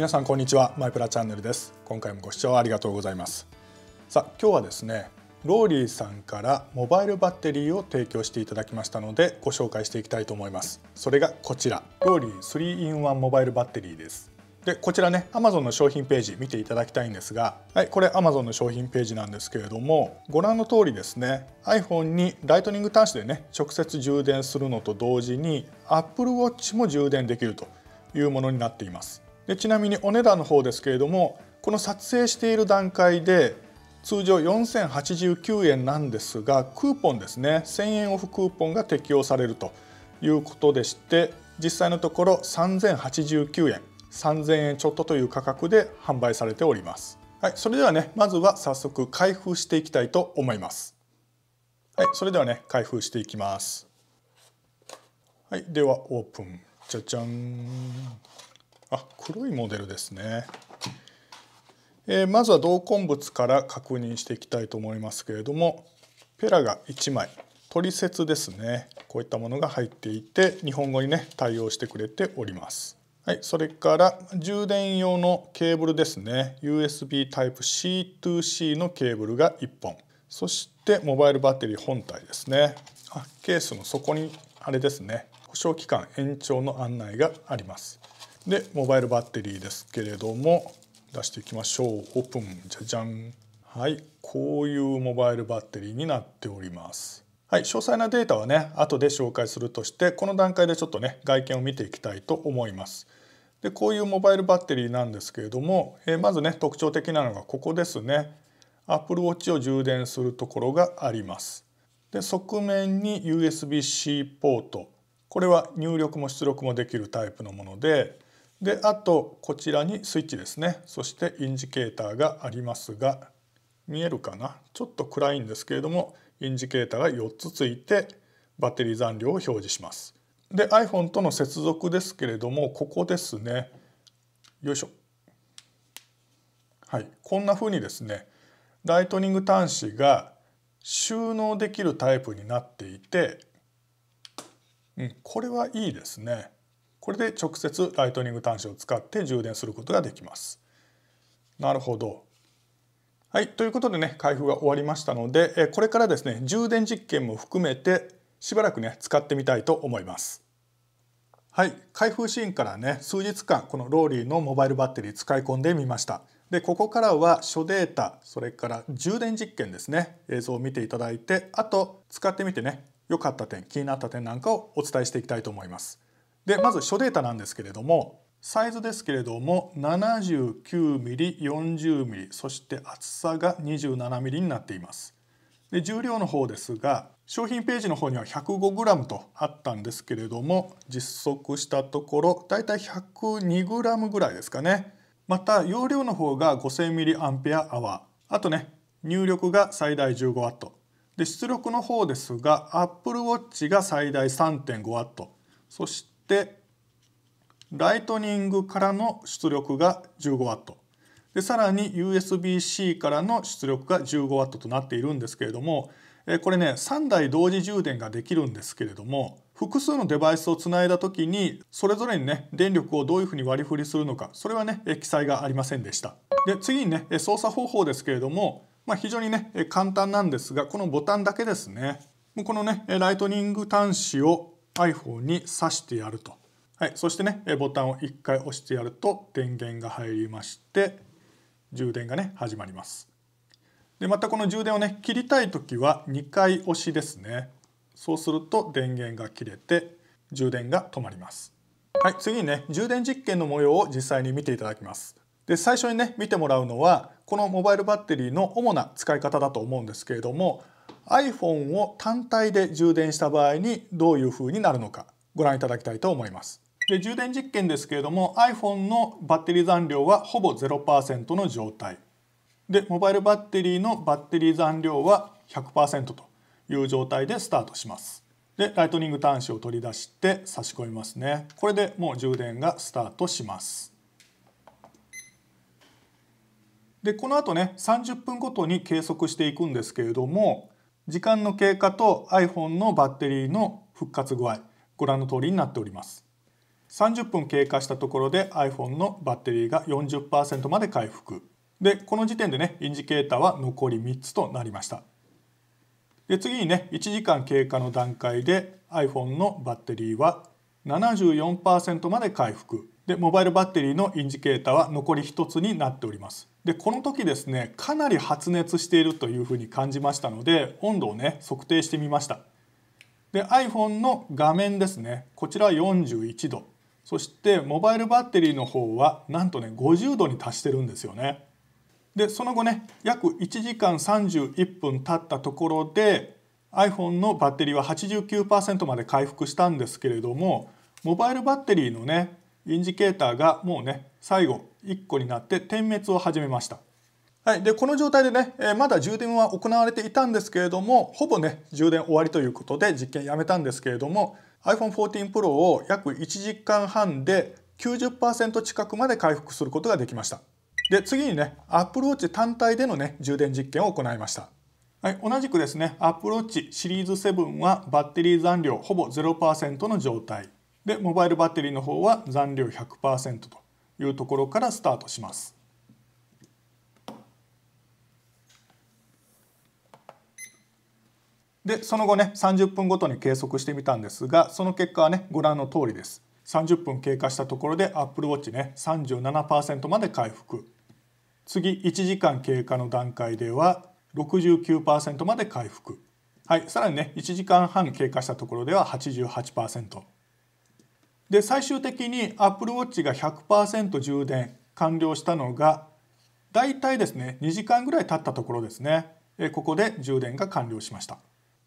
皆さんこんにちはマイプラチャンネルです今回もご視聴ありがとうございますさあ今日はですねローリーさんからモバイルバッテリーを提供していただきましたのでご紹介していきたいと思いますそれがこちらローリー 3-in-1 モバイルバッテリーですでこちらね Amazon の商品ページ見ていただきたいんですが、はい、これ Amazon の商品ページなんですけれどもご覧の通りですね iPhone にライトニング端子でね直接充電するのと同時に Apple Watch も充電できるというものになっていますでちなみにお値段の方ですけれどもこの撮影している段階で通常4089円なんですがクーポンですね1000円オフクーポンが適用されるということでして実際のところ3089円3000円ちょっとという価格で販売されております、はい、それではねまずは早速開封していきたいと思いますはいそれではね開封していきますはいではオープンじゃじゃんあ黒いモデルですね。えー、まずは同梱物から確認していきたいと思いますけれどもペラが1枚取説ですねこういったものが入っていて日本語にね対応してくれております。はい、それから充電用のケーブルですね USB タイプ c 2 C のケーブルが1本そしてモバイルバッテリー本体ですねあケースの底にあれですね保証期間延長の案内がありますでモバイルバッテリーですけれども出していきましょうオープンじゃじゃんはいこういうモバイルバッテリーになっておりますはい、詳細なデータはね後で紹介するとしてこの段階でちょっとね外見を見ていきたいと思います。でこういうモバイルバッテリーなんですけれども、えー、まずね特徴的なのがここですね Apple Watch を充電するところがあります。で側面に USB-C ポートこれは入力も出力もできるタイプのものでであとこちらにスイッチですねそしてインジケーターがありますが見えるかなちょっと暗いんですけれどもインジケーターが4つついてバッテリー残量を表示します。で iPhone との接続ですけれどもここですねよいしょはいこんな風にですねライトニング端子が収納できるタイプになっていて、うん、これはいいですね。これで直接ライトニング端子を使って充電することができます。なるほど。はい、ということでね、開封が終わりましたので、これからですね、充電実験も含めて、しばらくね、使ってみたいと思います。はい、開封シーンからね、数日間、このローリーのモバイルバッテリー使い込んでみました。で、ここからは初データ、それから充電実験ですね、映像を見ていただいて、あと、使ってみてね、良かった点、気になった点なんかをお伝えしていきたいと思います。でまず書データなんですけれどもサイズですけれども 79mm40mm そして厚さが 27mm になっていますで重量の方ですが商品ページの方には 105g とあったんですけれども実測したところだいたい 102g ぐらいですかねまた容量の方が 5000mAh あとね入力が最大 15W で出力の方ですが Apple Watch が最大 3.5W そしでライトニングからの出力が 15W でさらに USB-C からの出力が 15W となっているんですけれどもこれね3台同時充電ができるんですけれども複数のデバイスをつないだ時にそれぞれにね電力をどういうふうに割り振りするのかそれはね記載がありませんでしたで次にね操作方法ですけれども、まあ、非常にね簡単なんですがこのボタンだけですねこのねライトニング端子を iPhone に挿してやると。はい、そしてねボタンを1回押してやると電源が入りまして充電がね始まります。でまたこの充電をね切りたい時は2回押しですね。そうすると電源が切れて充電が止まります。はい、次にね充電実験の模様を実際に見ていただきます。で最初にね見てもらうのはこのモバイルバッテリーの主な使い方だと思うんですけれども iPhone を単体で充電した場合にどういう風になるのかご覧いただきたいと思います。で充電実験ですけれども iPhone のバッテリー残量はほぼ0%の状態でモバイルバッテリーのバッテリー残量は100%という状態でスタートしますでライトニング端子を取り出して差し込みますねこれでもう充電がスタートしますでこの後ね30分ごとに計測していくんですけれども時間の経過と iPhone のバッテリーの復活具合ご覧の通りになっております30分経過したところで iPhone のバッテリーが40%まで回復でこの時点でねインジケーターは残り3つとなりましたで次にね1時間経過の段階で iPhone のバッテリーは74%まで回復でモバイルバッテリーのインジケーターは残り1つになっておりますでこの時ですねかなり発熱しているというふうに感じましたので温度をね測定してみましたで iPhone の画面ですねこちらは41度そしてモバイルバッテリーの方はなんとね50度に達してるんですよねでその後ね約1時間31分経ったところで iPhone のバッテリーは89%まで回復したんですけれどもモバイルバッテリーのねインジケーターがもうね最後1個になって点滅を始めました。はい、でこの状態でね、えまだ充電は行われていたんですけれどもほぼね充電終わりということで実験やめたんですけれども iPhone14 Pro を約1時間半で90%近くまで回復することができましたで次にね Apple Watch 単体でのね充電実験を行いましたはい、同じくですね Apple Watch シリーズ7はバッテリー残量ほぼ0%の状態でモバイルバッテリーの方は残量100%というところからスタートします。でその後ね30分ごとに計測してみたんですがその結果はねご覧の通りです。30分経過したところで Apple Watch ね37%まで回復次1時間経過の段階では69%まで回復はいさらにね1時間半経過したところでは88%。で最終的に AppleWatch が100%充電完了したのがだいたいですね2時間ぐらい経ったところですねここで充電が完了しました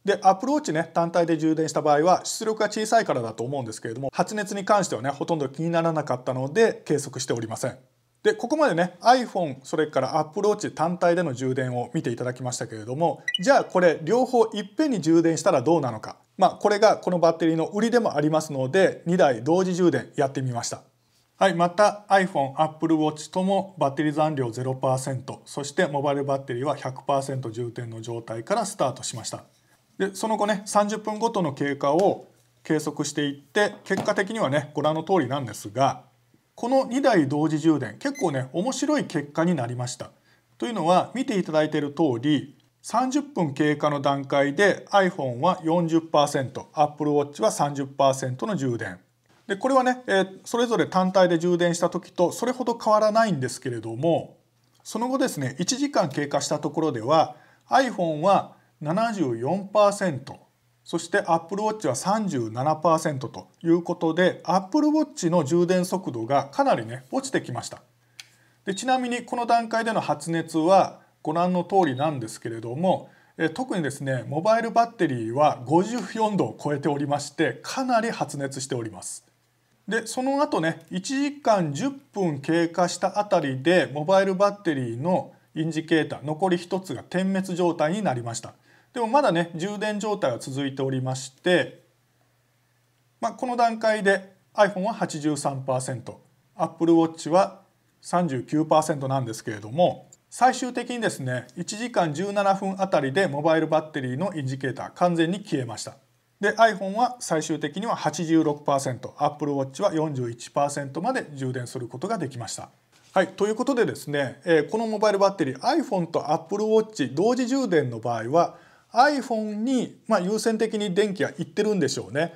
で AppleWatch ね単体で充電した場合は出力が小さいからだと思うんですけれども発熱に関してはねほとんど気にならなかったので計測しておりませんでここまでね iPhone それから AppleWatch 単体での充電を見ていただきましたけれどもじゃあこれ両方いっぺんに充電したらどうなのか、まあ、これがこのバッテリーの売りでもありますので2台同時充電やってみました。はい、また iPhone、AppleWatch ともバッテリー残量0%そしてモバイルバッテリーは100%充電の状態からスタートしましたでその後ね30分ごとの経過を計測していって結果的にはねご覧の通りなんですがこの2台同時充電結構ね面白い結果になりました。というのは見ていただいている通り30分経過の段階で iPhone は 40%Apple Watch は30%の充電でこれはね、えー、それぞれ単体で充電した時とそれほど変わらないんですけれどもその後ですね1時間経過したところでは iPhone は7 4そして Apple Watch は37%ということで Apple Watch の充電速度がかなりね落ちてきましたでちなみにこの段階での発熱はご覧の通りなんですけれども特にですねモバイルバッテリーは54度を超えておりましてかなり発熱しておりますでその後ね1時間10分経過したあたりでモバイルバッテリーのインジケーター残り1つが点滅状態になりましたでもまだね充電状態は続いておりまして、まあ、この段階で iPhone は 83%Apple Watch は39%なんですけれども最終的にですね1時間17分あたりでモバイルバッテリーのインジケーター完全に消えました。で iPhone は最終的には 86%Apple Watch は41%まで充電することができました。はい、ということでですね、えー、このモバイルバッテリー iPhone と Apple Watch 同時充電の場合は iPhone に、まあ、優先的に電気がいってるんでしょうね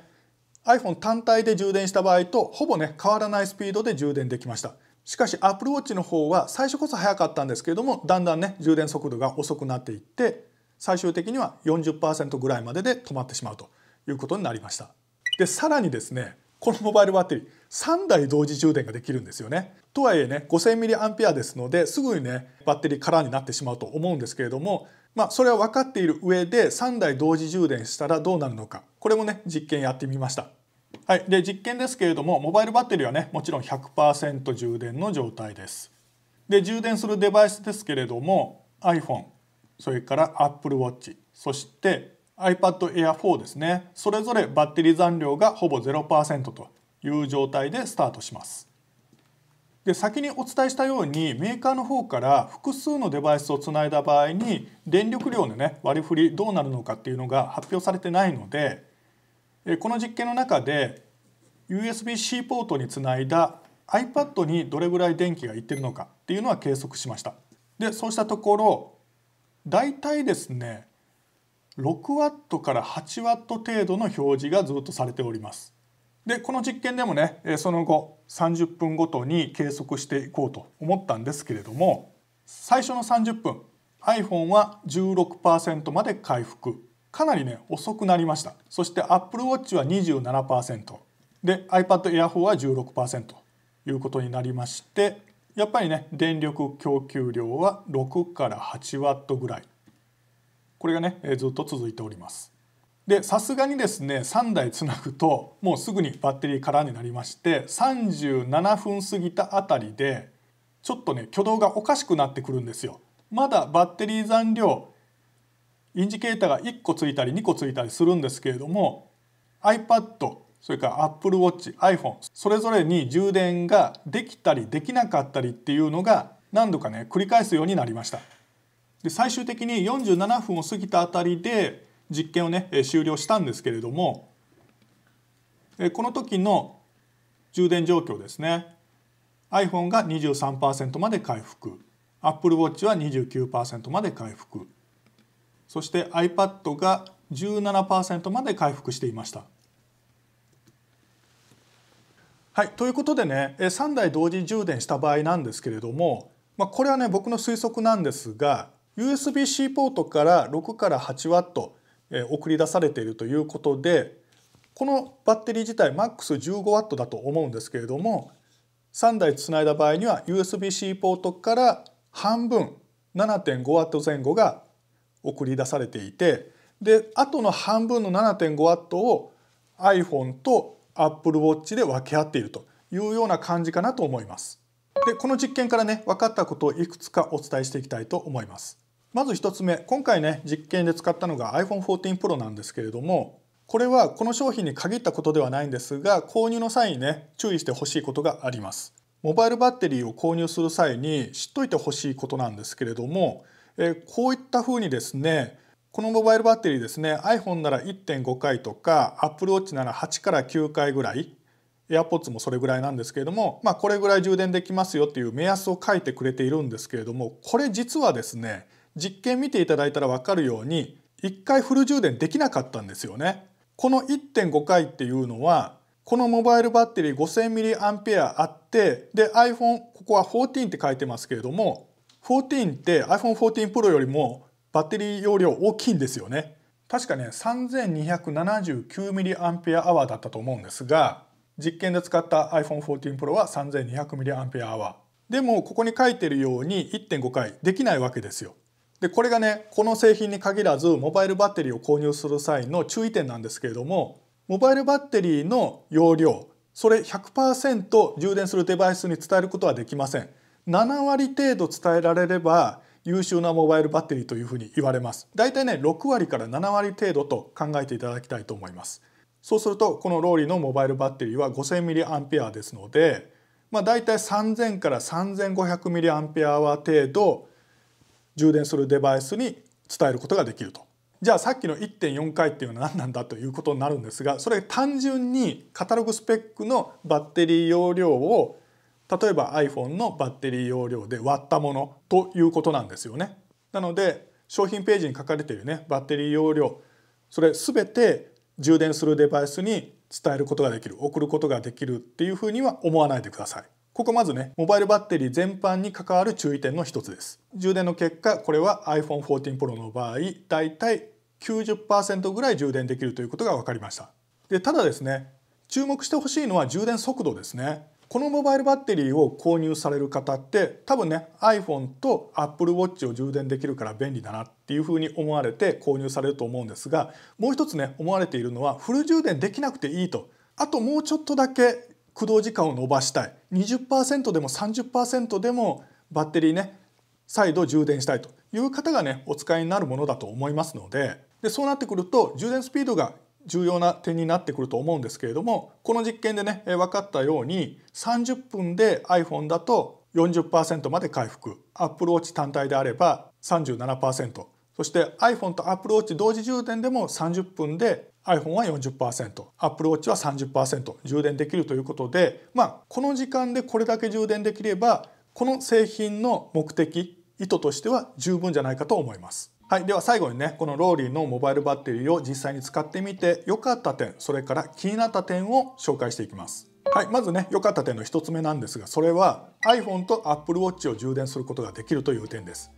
iPhone 単体で充電した場合とほぼね変わらないスピードで充電できましたしかし Apple Watch の方は最初こそ速かったんですけれどもだんだんね充電速度が遅くなっていって最終的には40%ぐらいまでで止まってしまうということになりましたでさらにですねこのモバイルバッテリー3台同時充電ができるんですよね。とはいえね 5000mAh ですのですぐにねバッテリー空になってしまうと思うんですけれどもまあ、それは分かっている上で3台同時充電したらどうなるのかこれもね実験やってみました。はい、で実験ですけれどもモバイルバッテリーはねもちろん100%充電の状態です。で充電するデバイスですけれども iPhone それから AppleWatch そして iPad Air 4ですねそれぞれバッテリー残量がほぼ0%という状態でスタートします。で先にお伝えしたようにメーカーの方から複数のデバイスをつないだ場合に電力量のね割り振りどうなるのかっていうのが発表されてないのでこの実験の中で USB-C ポートにつないだ iPad にどれぐらい電気がいってるのかっていうのは計測しました。でそうしたところ大体ですね 6W から 8W 程度の表示がずっとされております。でこの実験でもねその後30分ごとに計測していこうと思ったんですけれども最初の30分 iPhone は16%まで回復かなりね遅くなりましたそして AppleWatch は27%で iPadAir4 は16%ということになりましてやっぱりね電力供給量は6から 8W ぐらいこれがねずっと続いておりますでさすがにですね3台つなぐともうすぐにバッテリー空になりまして37分過ぎたあたりでちょっとね挙動がおかしくなってくるんですよ。まだバッテリー残量インジケーターが1個ついたり2個ついたりするんですけれども iPad それから Apple Watch、iPhone それぞれに充電ができたりできなかったりっていうのが何度かね繰り返すようになりました。で最終的に47分を過ぎたあたりで実験をね終了したんですけれどもこの時の充電状況ですね iPhone が23%まで回復 AppleWatch は29%まで回復そして iPad が17%まで回復していました。はい、ということでね3台同時充電した場合なんですけれども、まあ、これはね僕の推測なんですが USB-C ポートから6から 8W 送り出されているということでこのバッテリー自体マックス 15W だと思うんですけれども3台つないだ場合には USB-C ポートから半分 7.5W 前後が送り出されていてであとの半分の 7.5W を iPhone と Apple Watch で分け合っているというような感じかなと思います。でこの実験からね分かったことをいくつかお伝えしていきたいと思います。まず1つ目今回ね実験で使ったのが iPhone14 Pro なんですけれどもこれはこの商品に限ったことではないんですが購入の際にね注意してほしいことがありますモバイルバッテリーを購入する際に知っといてほしいことなんですけれども、えこういったふうにですねこのモバイルバッテリーですね iPhone なら1.5回とか AppleWatch なら8から9回ぐらい AirPods もそれぐらいなんですけれども、まあ、これぐらい充電できますよっていう目安を書いてくれているんですけれどもこれ実はですね実験見ていただいたら分かるように1回フル充電できなかったんですよね。この1.5回っていうのはこのモバイルバッテリー 5000mAh あってで iPhone ここは14って書いてますけれども14って iPhone14 Pro よりもバッテリー容量大きいんですよね。確かね 3279mAh だったと思うんですが実験で使った iPhone14 Pro は 3200mAh でもここに書いてるように1.5回できないわけですよ。でこれがねこの製品に限らずモバイルバッテリーを購入する際の注意点なんですけれどもモバイルバッテリーの容量それ100%充電するデバイスに伝えることはできません7割程度伝えられれば優秀なモバイルバッテリーというふうに言われますだいたいね6割から7割程度と考えていただきたいと思いますそうするとこのローリーのモバイルバッテリーは 5000mAh ですのでまあだいたい3000から 3500mAh 程度充電するデバイスに伝えることができると。じゃあさっきの1.4回っていうのは何なんだということになるんですがそれ単純にカタログスペックのバッテリー容量を例えば iPhone のバッテリー容量で割ったものということなんですよね。なので商品ページに書かれているねバッテリー容量それ全て充電するデバイスに伝えることができる送ることができるっていうふうには思わないでください。ここまずね、モバイルバッテリー全般に関わる注意点の一つです。充電の結果、これは iPhone 14 Pro の場合、だいたい90%ぐらい充電できるということが分かりました。で、ただですね、注目してほしいのは充電速度ですね。このモバイルバッテリーを購入される方って多分ね iPhone と Apple Watch を充電できるから便利だなっていうふうに思われて購入されると思うんですがもう一つね思われているのはフル充電できなくていいとあともうちょっとだけ駆動時間を伸ばしたい20%でも30%でもバッテリーね再度充電したいという方がねお使いになるものだと思いますのででそうなってくると充電スピードが重要な点になってくると思うんですけれどもこの実験でね分かったように30分で iPhone だと40%まで回復 Apple Watch 単体であれば37%そして iPhone と Apple Watch 同時充電でも30分で iPhone は 40%Apple Watch は30%充電できるということで、まあ、この時間でこれだけ充電できればこの製品の目的意図としては十分じゃないかと思います。はい、では最後にねこのローリーのモバイルバッテリーを実際に使ってみて良かった点それから気になった点を紹介していきます。はい、まずね良かった点の1つ目なんですがそれは iPhone と Apple Watch を充電することができるという点です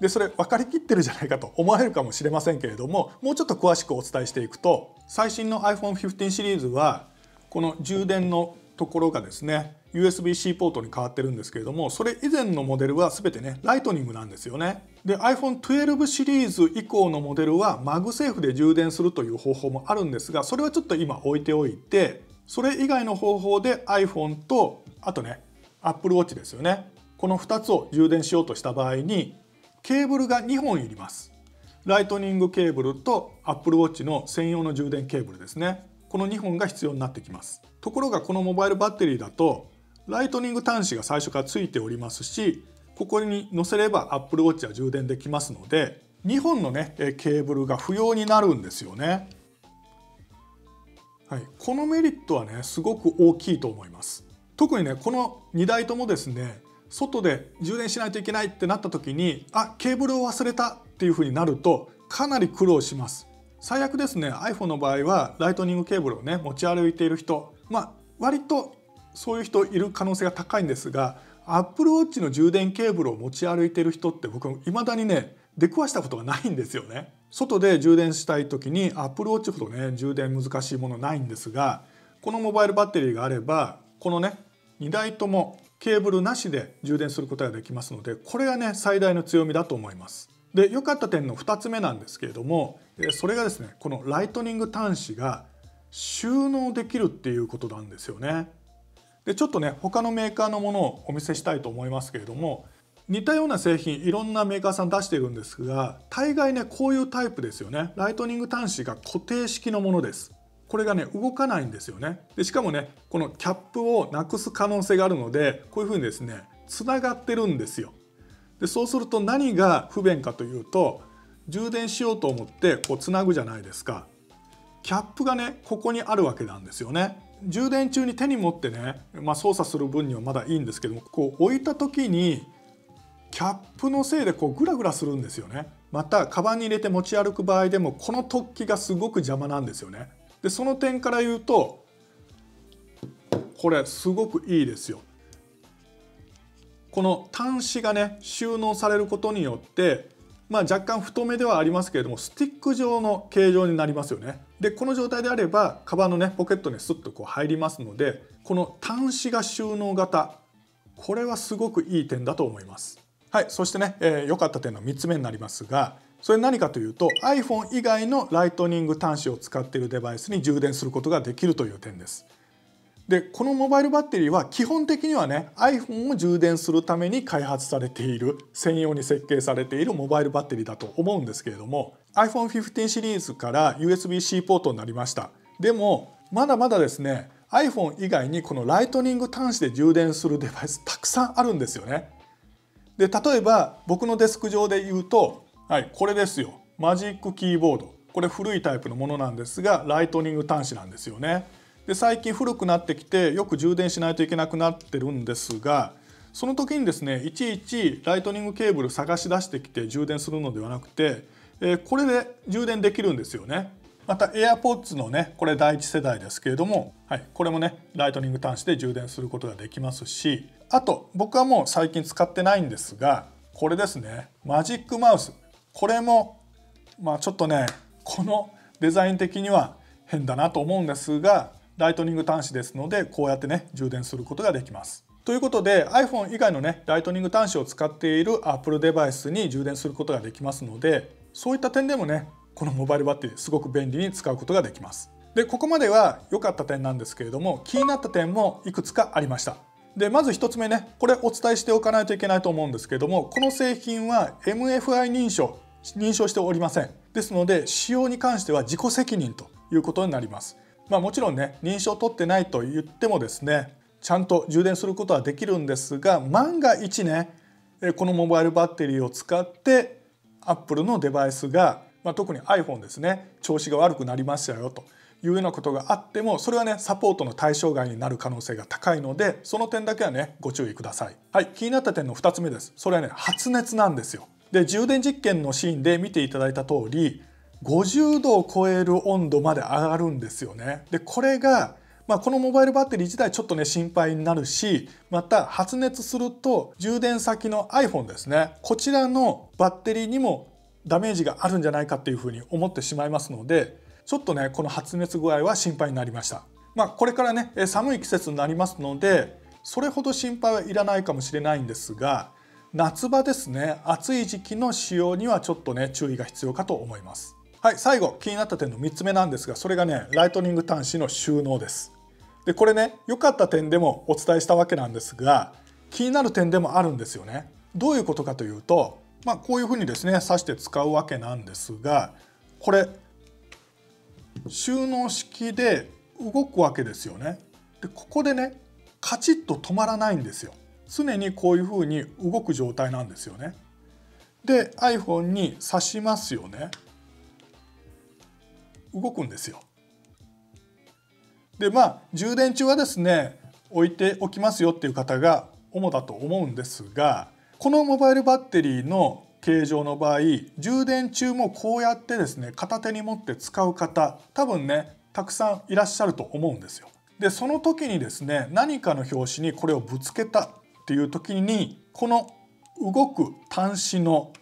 でそれ分かりきってるじゃないかと思われるかもしれませんけれどももうちょっと詳しくお伝えしていくと最新の iPhone15 シリーズはこの充電のところがですね USB-C ポートに変わってるんですけれどもそれ以前のモデルは全てねライトニングなんですよねで iPhone12 シリーズ以降のモデルはマグセーフで充電するという方法もあるんですがそれはちょっと今置いておいてそれ以外の方法で iPhone とあとね Apple Watch ですよねこの2つを充電しようとした場合にケーブルが2本いりますライトニングケーブルと Apple Watch の専用の充電ケーブルですねこの2本が必要になってきますところがこのモバイルバッテリーだとライトニング端子が最初から付いておりますしここに載せれば Apple Watch は充電できますので2本のねケーブルが不要になるんですよねはい、このメリットはねすごく大きいと思います特にねこの2台ともですね外で充電しないといけないってなった時にあケーブルを忘れたっていうふうになるとかなり苦労します最悪ですね iPhone の場合はライトニングケーブルをね持ち歩いている人まあ割とそういう人いる可能性が高いんですが Apple Watch の充電ケーブルを持ち歩いている人って僕未だにね出くわしたことがないんですよね外で充電したい時に Apple Watch ほどね充電難しいものないんですがこのモバイルバッテリーがあればこのね2台ともケーブルなしで充電することができますのでこれがね最大の強みだと思います。で良かった点の2つ目なんですけれどもそれがですねこのライトニング端子が収納できるっていうことなんですよね。でちょっとね他のメーカーのものをお見せしたいと思いますけれども似たような製品いろんなメーカーさん出してるんですが大概ねこういうタイプですよねライトニング端子が固定式のものですこれがね動かないんですよねでしかもねこのキャップをなくす可能性があるのでこういうふうにですねつながってるんですよでそうすると何が不便かというと充電しようと思ってこうつなぐじゃないですかキャップがねここにあるわけなんですよね充電中に手に持ってね、まあ、操作する分にはまだいいんですけどもこう置いた時にキャップのせいでこうグラグラするんですよねまたカバンに入れて持ち歩く場合でもこの突起がすごく邪魔なんですよねでその点から言うとこれすごくいいですよ。この端子がね収納されることによってまあ、若干太めではありますけれどもスティック状の形状になりますよね。でこの状態であればカバンのねポケットにスッとこう入りますのでこの端子が収納型これはすごくいい点だと思います。はいそしてね、えー、良かった点の3つ目になりますがそれ何かというと iPhone 以外のライトニング端子を使っているデバイスに充電することができるという点です。でこのモバイルバッテリーは基本的にはね iPhone を充電するために開発されている専用に設計されているモバイルバッテリーだと思うんですけれども iPhone15 シリーズから USB-C ポートになりましたでもまだまだですね iPhone 以外にこのライトニング端子で充電するデバイスたくさんあるんですよねで例えば僕のデスク上で言うとはい、これですよ。マジックキーボード。これ古いタイプのものなんですが、ライトニング端子なんですよね。で、最近古くなってきて、よく充電しないといけなくなってるんですが、その時にですね、いちいちライトニングケーブル探し出してきて充電するのではなくて、えこれで充電できるんですよね。また AirPods のね、これ第1世代ですけれども、はい、これもね、ライトニング端子で充電することができますし、あと僕はもう最近使ってないんですが、これですね、マジックマウス。これも、まあ、ちょっとねこのデザイン的には変だなと思うんですがライトニング端子ですのでこうやってね充電することができます。ということで iPhone 以外のねライトニング端子を使っている Apple デバイスに充電することができますのでそういった点でもねこのモバイルバッテリーすごく便利に使うことができます。でここまでは良かった点なんですけれども気になった点もいくつかありました。でまず1つ目ねこれお伝えしておかないといけないと思うんですけどもこの製品は MFI 認証認証しておりませんですので使用に関しては自己責任ということになりますまあ、もちろんね認証取ってないと言ってもですねちゃんと充電することはできるんですが万が一ねこのモバイルバッテリーを使ってアップルのデバイスが、まあ、特に iPhone ですね調子が悪くなりましたよというようなことがあってもそれはねサポートの対象外になる可能性が高いのでその点だけはねご注意くださいはい気になった点の2つ目ですそれはね発熱なんですよで充電実験のシーンで見ていただいた通り50度を超える温度まで上がるんですよね。でこれがまあ、このモバイルバッテリー自体ちょっとね心配になるしまた発熱すると充電先の iPhone ですねこちらのバッテリーにもダメージがあるんじゃないかっていうふうに思ってしまいますのでちょっとねこの発熱具合は心配になりました。まあ、これからね寒い季節になりますのでそれほど心配はいらないかもしれないんですが夏場ですね暑い時期の使用にはちょっとね注意が必要かと思いますはい最後気になった点の3つ目なんですがそれがねライトニング端子の収納ですでこれね良かった点でもお伝えしたわけなんですが気になる点でもあるんですよねどういうことかというとまあ、こういうふうにですね挿して使うわけなんですがこれ収納式で動くわけですよねでここでねカチッと止まらないんですよ常にこういうふうに動く状態なんですよね。で iPhone に挿しますよね。動くんですよ。でまあ充電中はですね置いておきますよっていう方が主だと思うんですがこのモバイルバッテリーの形状の場合充電中もこうやってですね片手に持って使う方多分ねたくさんいらっしゃると思うんですよ。でその時にですね何かの拍子にこれをぶつけたっていう時にこの動く端子の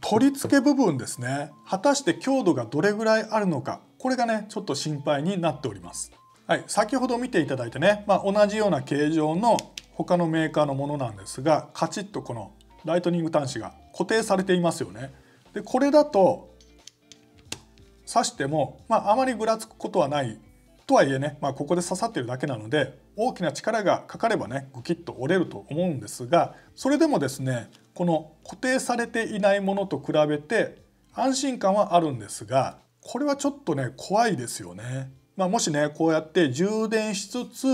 取り付け部分ですね果たして強度がどれぐらいあるのかこれがねちょっと心配になっております。はい、先ほど見ていただいてね、まあ、同じような形状の他のメーカーのものなんですがカチッとこのライトニング端子が固定されていますよね。でこれだと刺しても、まあ、あまりぐらつくことはないとはいえね、まあ、ここで刺さってるだけなので大きな力がかかればねぐきっと折れると思うんですがそれでもですねこの固定されていないものと比べて安心感はあるんですがこれはちょっとね怖いですよね。まあ、もしねこうやって充電しつつ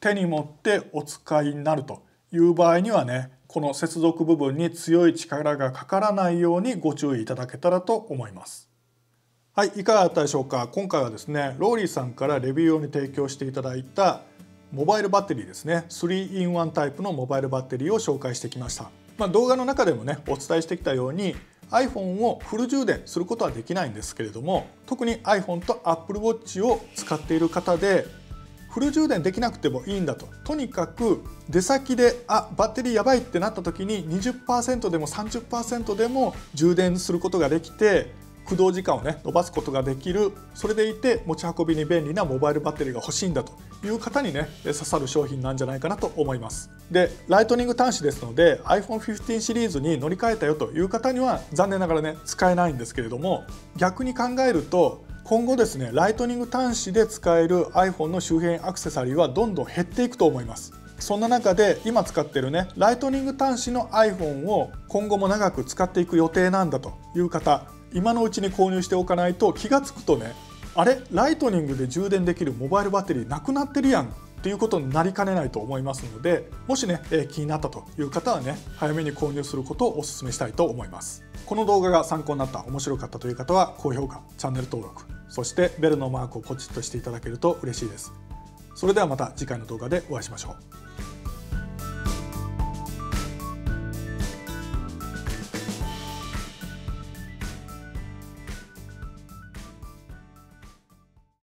手に持ってお使いになるという場合にはねこの接続部分に強い力がかからないようにご注意いただけたらと思います。はい、いかがだったでしょうか今回はですねローリーさんからレビュー用に提供していただいたモバイルバッテリーですね 3-in-1 タイプのモバイルバッテリーを紹介してきました、まあ、動画の中でもねお伝えしてきたように iPhone をフル充電することはできないんですけれども特に iPhone と AppleWatch を使っている方でフル充電できなくてもいいんだととにかく出先であバッテリーやばいってなった時に20%でも30%でも充電することができて駆動時間をね伸ばすことができるそれでいて持ち運びに便利なモバイルバッテリーが欲しいんだという方にね刺さる商品なんじゃないかなと思いますでライトニング端子ですので iPhone15 シリーズに乗り換えたよという方には残念ながらね使えないんですけれども逆に考えると今後ですねライトニング端子で使える iPhone の周辺アクセサリーはどんどん減っていくと思いますそんな中で今使ってるねライトニング端子の iPhone を今後も長く使っていく予定なんだという方今のうちに購入しておかないと気がつくとねあれライトニングで充電できるモバイルバッテリーなくなってるやんっていうことになりかねないと思いますのでもしね、え気になったという方はね早めに購入することをお勧めしたいと思いますこの動画が参考になった面白かったという方は高評価チャンネル登録そしてベルのマークをポチッとしていただけると嬉しいですそれではまた次回の動画でお会いしましょう